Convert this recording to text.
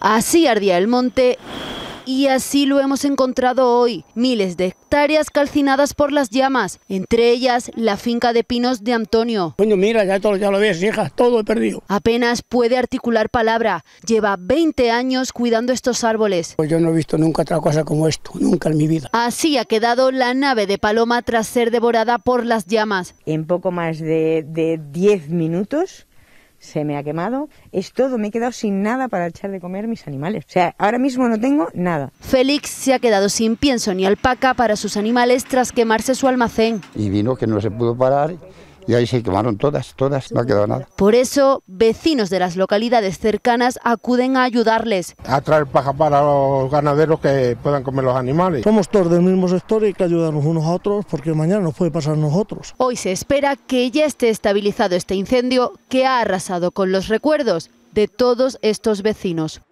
Así ardía el monte y así lo hemos encontrado hoy, miles de hectáreas calcinadas por las llamas, entre ellas la finca de pinos de Antonio. Bueno mira, ya, ya lo ves, hija, todo he perdido. Apenas puede articular palabra, lleva 20 años cuidando estos árboles. Pues yo no he visto nunca otra cosa como esto, nunca en mi vida. Así ha quedado la nave de Paloma tras ser devorada por las llamas. En poco más de 10 minutos se me ha quemado, es todo, me he quedado sin nada para echar de comer mis animales. O sea, ahora mismo no tengo nada. Félix se ha quedado sin pienso ni alpaca para sus animales tras quemarse su almacén. Y vino que no se pudo parar y ahí se quemaron todas, todas, no ha quedado nada. Por eso, vecinos de las localidades cercanas acuden a ayudarles. A traer paja para los ganaderos que puedan comer los animales. Somos todos del mismo sector y hay que ayudarnos unos a otros porque mañana nos puede pasar a nosotros. Hoy se espera que ya esté estabilizado este incendio que ha arrasado con los recuerdos de todos estos vecinos.